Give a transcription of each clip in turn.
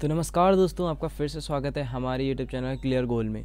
तो नमस्कार दोस्तों आपका फिर से स्वागत है हमारे यूट्यूब चैनल क्लियर गोल में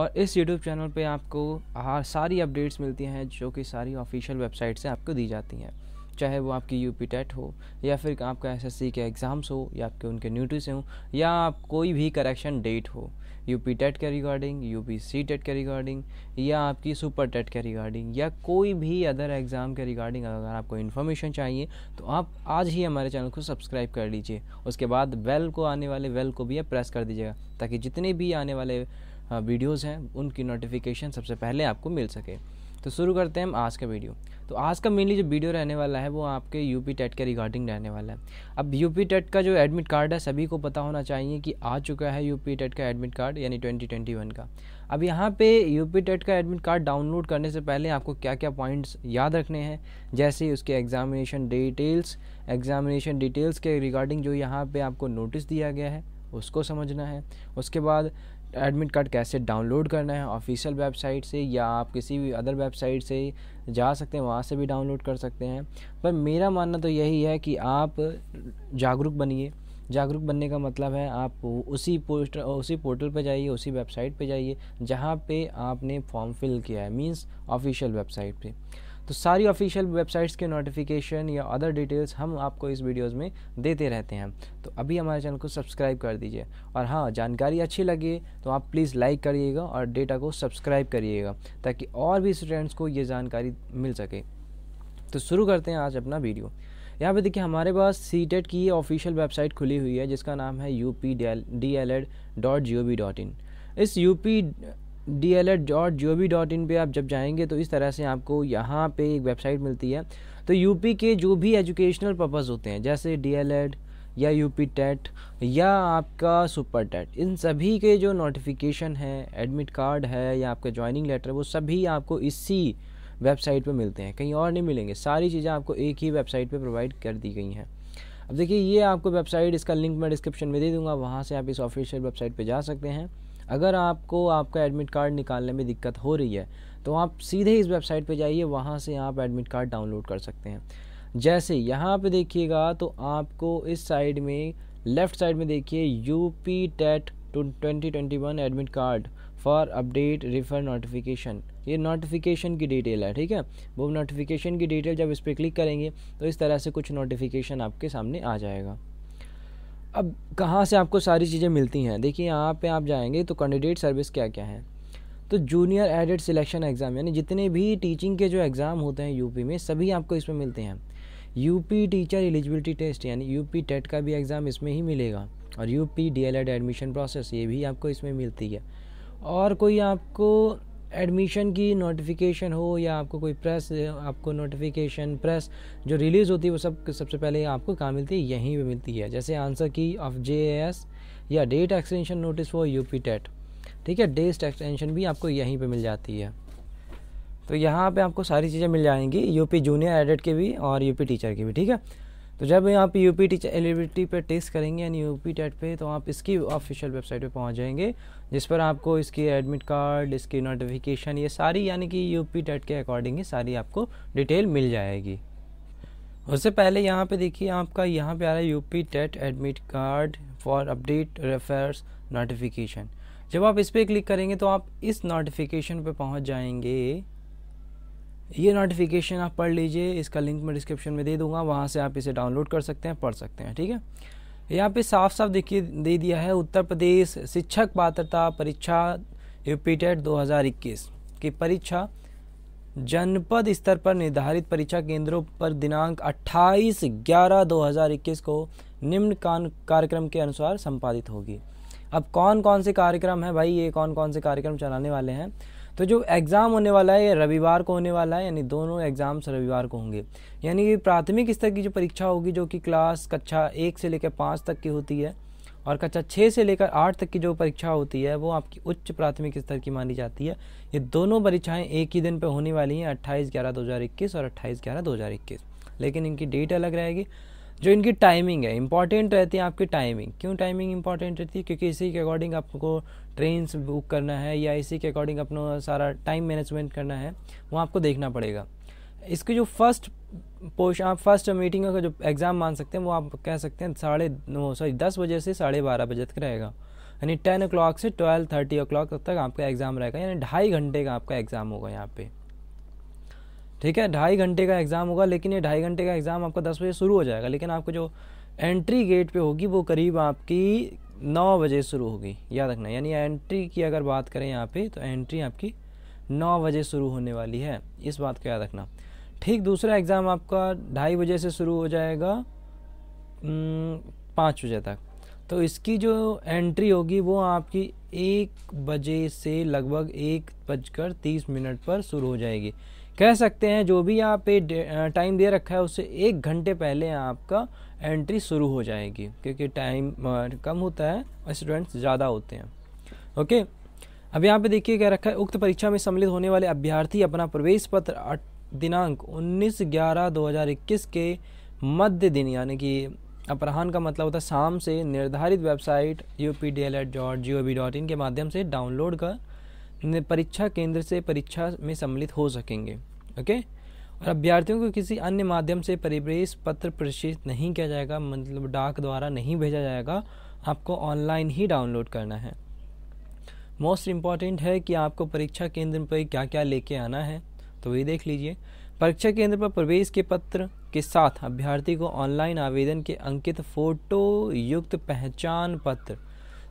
और इस यूट्यूब चैनल पे आपको हर सारी अपडेट्स मिलती हैं जो कि सारी ऑफिशियल वेबसाइट से आपको दी जाती हैं चाहे वो आपकी यू पी टेट हो या फिर आपका एस एस सी के एग्ज़ाम्स हो या आपके उनके न्यूटी से हो या आप कोई भी करेक्शन डेट हो यू पी टेट के regarding U P C TET के रिगार्डिंग या आपकी सुपर टेट के रिगार्डिंग या कोई भी अदर एग्ज़ाम के रिगार्डिंग अगर आपको इन्फॉर्मेशन चाहिए तो आप आज ही हमारे चैनल को सब्सक्राइब कर लीजिए उसके बाद बेल को आने वाले बेल को भी आप प्रेस कर दीजिएगा ताकि जितने भी आने वाले हाँ, वीडियोज़ हैं उनकी नोटिफिकेशन सबसे पहले आपको मिल सके तो शुरू करते हैं हम आज का वीडियो तो आज का मेनली जो वीडियो रहने वाला है वो आपके यूपी टेट के रिगार्डिंग रहने वाला है अब यूपी टेट का जो एडमिट कार्ड है सभी को पता होना चाहिए कि आ चुका है यूपी टेट का एडमिट कार्ड यानी 2021 का अब यहाँ पे यूपी टेट का एडमिट कार्ड डाउनलोड करने से पहले आपको क्या क्या पॉइंट्स याद रखने हैं जैसे उसके एग्जामिनेशन डिटेल्स एग्जामिनेशन डिटेल्स के रिगार्डिंग जो यहाँ पर आपको नोटिस दिया गया है उसको समझना है उसके बाद एडमिट कार्ड कैसे डाउनलोड करना है ऑफिशियल वेबसाइट से या आप किसी भी अदर वेबसाइट से जा सकते हैं वहाँ से भी डाउनलोड कर सकते हैं पर मेरा मानना तो यही है कि आप जागरूक बनिए जागरूक बनने का मतलब है आप उसी पोस्ट उसी पोर्टल पर जाइए उसी वेबसाइट पर जाइए जहाँ पे आपने फॉर्म फिल किया है मींस ऑफिशियल वेबसाइट पे तो सारी ऑफिशियल वेबसाइट्स के नोटिफिकेशन या अदर डिटेल्स हम आपको इस वीडियोज़ में देते रहते हैं तो अभी हमारे चैनल को सब्सक्राइब कर दीजिए और हाँ जानकारी अच्छी लगी तो आप प्लीज़ लाइक करिएगा और डेटा को सब्सक्राइब करिएगा ताकि और भी स्टूडेंट्स को ये जानकारी मिल सके तो शुरू करते हैं आज अपना वीडियो यहाँ पे देखिए हमारे पास सी टेट e की ऑफिशियल वेबसाइट खुली हुई है जिसका नाम है U P D L Ed dot G O V dot in इस U P D L Ed dot G O dot in पर आप जब जाएंगे तो इस तरह से आपको यहाँ पे एक वेबसाइट मिलती है तो यूपी के जो भी एजुकेशनल पर्पज़ होते हैं जैसे डी एल एड या पी टेट e या आपका सुपर टेट e इन सभी के जो नोटिफिकेशन है एडमिट कार्ड है या आपका ज्वाइनिंग लेटर वो सभी आपको इसी वेबसाइट पे मिलते हैं कहीं और नहीं मिलेंगे सारी चीज़ें आपको एक ही वेबसाइट पे प्रोवाइड कर दी गई हैं अब देखिए ये आपको वेबसाइट इसका लिंक मैं डिस्क्रिप्शन में दे दूँगा वहाँ से आप इस ऑफिशियल वेबसाइट पर जा सकते हैं अगर आपको आपका एडमिट कार्ड निकालने में दिक्कत हो रही है तो आप सीधे इस वेबसाइट पे जाइए वहाँ से आप एडमिट कार्ड डाउनलोड कर सकते हैं जैसे यहाँ पे देखिएगा तो आपको इस साइड में लेफ़्ट साइड में देखिए U P TET twenty twenty one admit card for update refer notification ये नोटिफिकेशन की डिटेल है ठीक है वो नोटिफिकेशन की डिटेल जब इस पर क्लिक करेंगे तो इस तरह से कुछ नोटिफिकेशन आपके सामने आ जाएगा अब कहाँ से आपको सारी चीज़ें मिलती हैं देखिए यहाँ पे आप जाएंगे तो कैंडिडेट सर्विस क्या क्या है तो जूनियर एडेड सिलेक्शन एग्ज़ाम यानी जितने भी टीचिंग के जो एग्ज़ाम होते हैं यूपी में सभी आपको इसमें मिलते हैं यूपी टीचर एलिजिबिलिटी टेस्ट यानी यूपी टेट का भी एग्ज़ाम इसमें ही मिलेगा और यूपी डीएलएड एडमिशन प्रोसेस ये भी आपको इसमें मिलती है और कोई आपको एडमिशन की नोटिफिकेशन हो या आपको कोई प्रेस आपको नोटिफिकेशन प्रेस जो रिलीज़ होती है वो सब सबसे पहले आपको कहाँ मिलती है यहीं पर मिलती है जैसे answer key of J S या date extension notice for U P TET ठीक है डेट एक्सटेंशन भी आपको यहीं पे मिल जाती है तो यहाँ पे आपको सारी चीज़ें मिल जाएंगी यूपी जूनियर एडेट के भी और यूपी टीचर की भी ठीक है तो जब आप यू पी टी एलिबिलिटी पर टेस्ट करेंगे यानी यू पी टेट पर तो आप इसकी ऑफिशियल वेबसाइट पर पहुँच जाएंगे जिस पर आपको इसकी एडमिट कार्ड इसकी नोटिफिकेशन ये सारी यानी कि यू पी टेट के अकॉर्डिंग ही सारी आपको डिटेल मिल जाएगी उससे पहले यहाँ पे देखिए आपका यहाँ पे आ रहा है U P TET admit card for update refers notification जब आप इस पर क्लिक करेंगे तो आप इस नोटिफिकेशन पर पहुँच जाएंगे ये नोटिफिकेशन आप पढ़ लीजिए इसका लिंक मैं डिस्क्रिप्शन में दे दूंगा वहाँ से आप इसे डाउनलोड कर सकते हैं पढ़ सकते हैं ठीक है यहाँ पे साफ साफ देखिए दे दिया है उत्तर प्रदेश शिक्षक पात्रता परीक्षा यूपीटेट 2021 की परीक्षा जनपद स्तर पर निर्धारित परीक्षा केंद्रों पर दिनांक 28 ग्यारह 2021 को निम्न कार्यक्रम के अनुसार संपादित होगी अब कौन कौन से कार्यक्रम है भाई ये कौन कौन से कार्यक्रम चलाने वाले हैं तो जो एग्ज़ाम होने वाला है ये रविवार को होने वाला है यानी दोनों एग्ज़ाम्स रविवार को होंगे यानी कि प्राथमिक स्तर की जो परीक्षा होगी जो कि क्लास कक्षा एक से लेकर पाँच तक की होती है और कक्षा छः से लेकर आठ तक की जो परीक्षा होती है वो आपकी उच्च प्राथमिक स्तर की मानी जाती है ये दोनों परीक्षाएं एक ही दिन पे होने वाली हैं 28 ग्यारह 2021 और 28 ग्यारह 2021 लेकिन इनकी डेट अलग रहेगी जो इनकी टाइमिंग है इंपॉर्टेंट रहती है आपकी टाइमिंग क्यों टाइमिंग इंपॉर्टेंट रहती है क्योंकि इसी के अकॉर्डिंग आपको ट्रेन बुक करना है या इसी के अकॉर्डिंग अपना सारा टाइम मैनेजमेंट करना है वो आपको देखना पड़ेगा इसकी जो फर्स्ट पोश आप फर्स्ट मीटिंग का जो एग्ज़ाम मान सकते हैं वो आप कह सकते हैं साढ़े सॉरी दस बजे से साढ़े बारह बजे तक रहेगा यानी टेन ओ से ट्वेल्व थर्टी ओ तक आपका एग्ज़ाम रहेगा यानी ढाई घंटे का आपका एग्ज़ाम होगा यहाँ पे ठीक है ढाई घंटे का एग्ज़ाम होगा लेकिन ये ढाई घंटे का एग्ज़ाम आपका दस बजे शुरू हो जाएगा लेकिन आपको जो एंट्री गेट पे होगी वो करीब आपकी नौ बजे शुरू होगी याद रखना यानी एंट्री की अगर बात करें यहाँ पे तो एंट्री आपकी नौ बजे शुरू होने वाली है इस बात को याद रखना ठीक दूसरा एग्ज़ाम आपका ढाई बजे से शुरू हो जाएगा पाँच बजे तक तो इसकी जो एंट्री होगी वो आपकी एक बजे से लगभग एक बजकर तीस मिनट पर शुरू हो जाएगी कह सकते हैं जो भी यहाँ पे टाइम दे रखा है उससे एक घंटे पहले आपका एंट्री शुरू हो जाएगी क्योंकि टाइम कम होता है स्टूडेंट्स ज़्यादा होते हैं ओके अब यहाँ पे देखिए क्या रखा है उक्त परीक्षा में सम्मिलित होने वाले अभ्यर्थी अपना प्रवेश पत्र दिनांक उन्नीस ग्यारह दो के मध्य दिन यानी कि अपराहन का मतलब होता है शाम से निर्धारित website U P D L Ed dot G O V dot in के माध्यम से डाउनलोड कर परीक्षा केंद्र से परीक्षा में सम्मिलित हो सकेंगे ओके और अभ्यर्थियों को किसी अन्य माध्यम से परिवेश पत्र प्रेषित नहीं किया जाएगा मतलब डाक द्वारा नहीं भेजा जाएगा आपको ऑनलाइन ही डाउनलोड करना है मोस्ट इम्पॉर्टेंट है कि आपको परीक्षा केंद्र पर क्या क्या लेके आना है तो ये देख लीजिए परीक्षा केंद्र पर प्रवेश के पत्र के साथ अभ्यर्थी को ऑनलाइन आवेदन के अंकित फोटो युक्त पहचान पत्र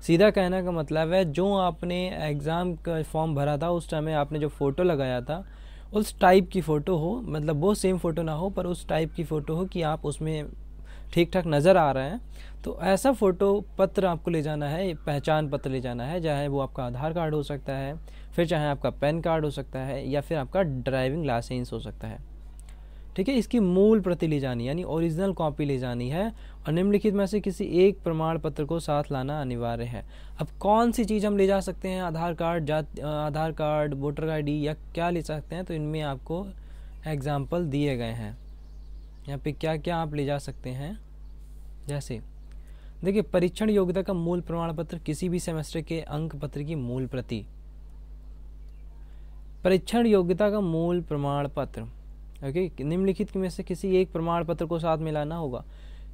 सीधा कहने का मतलब है जो आपने एग्ज़ाम का फॉर्म भरा था उस टाइम आपने जो फ़ोटो लगाया था उस टाइप की फ़ोटो हो मतलब वो सेम फ़ोटो ना हो पर उस टाइप की फ़ोटो हो कि आप उसमें ठीक ठाक नज़र आ रहे हैं तो ऐसा फ़ोटो पत्र आपको ले जाना है पहचान पत्र ले जाना है चाहे वो आपका आधार कार्ड हो सकता है फिर चाहे आपका पैन कार्ड हो सकता है या फिर आपका ड्राइविंग लाइसेंस हो सकता है ठीक है इसकी मूल प्रति ले जानी यानी ओरिजिनल कॉपी ले जानी है और निम्नलिखित में से किसी एक प्रमाण पत्र को साथ लाना अनिवार्य है अब कौन सी चीज़ हम ले जा सकते हैं आधार कार्ड जा आधार कार्ड वोटर आई या क्या ले सकते हैं तो इनमें आपको एग्जाम्पल दिए गए हैं यहाँ पे क्या क्या आप ले जा सकते हैं जैसे देखिए परीक्षण योग्यता का मूल प्रमाण पत्र किसी भी सेमेस्टर के अंक पत्र की मूल प्रति परीक्षण योग्यता का मूल प्रमाण पत्र ओके निम्नलिखित में से किसी एक प्रमाण पत्र को साथ में लाना होगा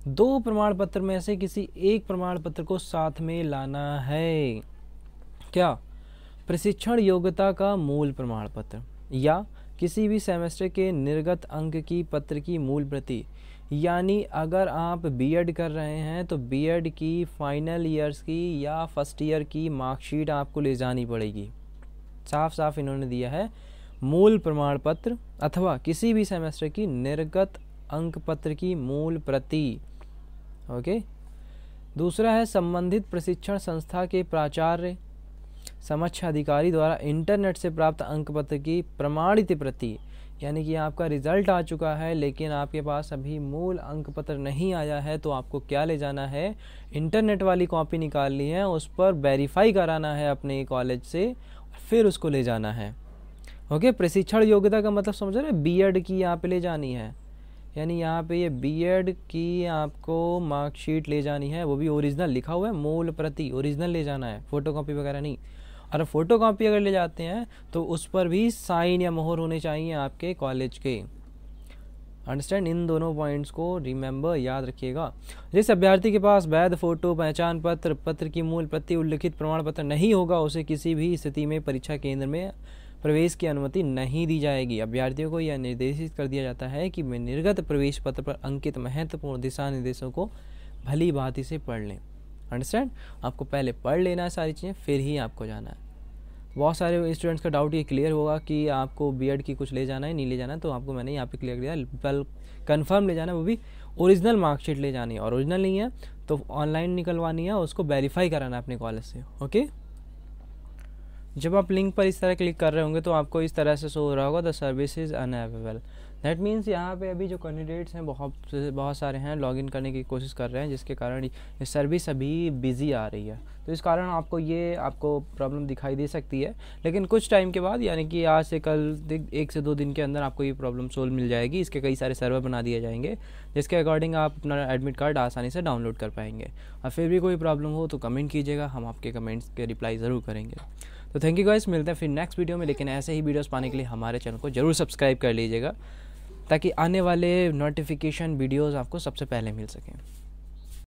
दो प्रमाण पत्र में से किसी एक प्रमाण पत्र को साथ में लाना है क्या प्रशिक्षण योग्यता का मूल प्रमाण पत्र या किसी भी सेमेस्टर के निर्गत अंक की पत्र की मूल प्रति यानी अगर आप बीएड कर रहे हैं तो बीएड की फाइनल ईयर्स की या फर्स्ट ईयर की मार्कशीट आपको ले जानी पड़ेगी साफ साफ इन्होंने दिया है मूल प्रमाण पत्र अथवा किसी भी सेमेस्टर की निर्गत अंक पत्र की मूल प्रति ओके दूसरा है संबंधित प्रशिक्षण संस्था के प्राचार्य समक्ष अधिकारी द्वारा इंटरनेट से प्राप्त अंक पत्र की प्रमाणित प्रति यानी कि आपका रिजल्ट आ चुका है लेकिन आपके पास अभी मूल अंक पत्र नहीं आया है तो आपको क्या ले जाना है इंटरनेट वाली कॉपी निकालनी है उस पर वेरीफाई कराना है अपने कॉलेज से और फिर उसको ले जाना है ओके प्रशिक्षण योग्यता का मतलब समझ रहे बीएड की यहाँ पे ले जानी है यानी यहाँ पे ये बीएड की आपको मार्कशीट ले जानी है वो भी ओरिजिनल लिखा हुआ है मूल प्रति ओरिजिनल ले जाना है फोटो कॉपी वगैरह नहीं और फोटो कॉपी अगर ले जाते हैं तो उस पर भी साइन या मोहर होने चाहिए आपके कॉलेज के अंडरस्टैंड इन दोनों पॉइंट्स को रिमेंबर याद रखिएगा जिस अभ्यर्थी के पास वैध फोटो पहचान पत्र पत्र की मूल प्रति उल्लिखित प्रमाण पत्र नहीं होगा उसे किसी भी स्थिति में परीक्षा केंद्र में प्रवेश की अनुमति नहीं दी जाएगी अभ्यर्थियों को यह निर्देशित कर दिया जाता है कि वे निर्गत प्रवेश पत्र पर अंकित महत्वपूर्ण दिशा निर्देशों को भली भांति से पढ़ लें अंडरस्टैंड आपको पहले पढ़ लेना है सारी चीज़ें फिर ही आपको जाना है बहुत सारे स्टूडेंट्स का डाउट ये क्लियर होगा कि आपको बी की कुछ ले जाना है नहीं ले जाना है तो आपको मैंने यहाँ पे क्लियर किया बल कन्फर्म ले जाना है वो भी ओरिजिनल मार्कशीट ले जानी है ओरिजिनल नहीं है तो ऑनलाइन निकलवानी है उसको वेरीफाई कराना है अपने कॉलेज से ओके जब आप लिंक पर इस तरह क्लिक कर रहे होंगे तो आपको इस तरह से शो हो रहा होगा the service is unavailable that means यहाँ पे अभी जो कैंडिडेट्स हैं बहुत बहुत सारे हैं लॉग इन करने की कोशिश कर रहे हैं जिसके कारण ये सर्विस अभी बिज़ी आ रही है तो इस कारण आपको ये आपको प्रॉब्लम दिखाई दे सकती है लेकिन कुछ टाइम के बाद यानी कि आज से कल एक से दो दिन के अंदर आपको ये प्रॉब्लम सोल्व मिल जाएगी इसके कई सारे सर्वर बना दिए जाएंगे जिसके अकॉर्डिंग आप अपना एडमिट कार्ड आसानी से डाउनलोड कर पाएंगे और फिर भी कोई प्रॉब्लम हो तो कमेंट कीजिएगा हम आपके कमेंट्स के रिप्लाई ज़रूर करेंगे तो थैंक यू गाइस मिलते हैं फिर नेक्स्ट वीडियो में लेकिन ऐसे ही वीडियोस पाने के लिए हमारे चैनल को ज़रूर सब्सक्राइब कर लीजिएगा ताकि आने वाले नोटिफिकेशन वीडियोस आपको सबसे पहले मिल सकें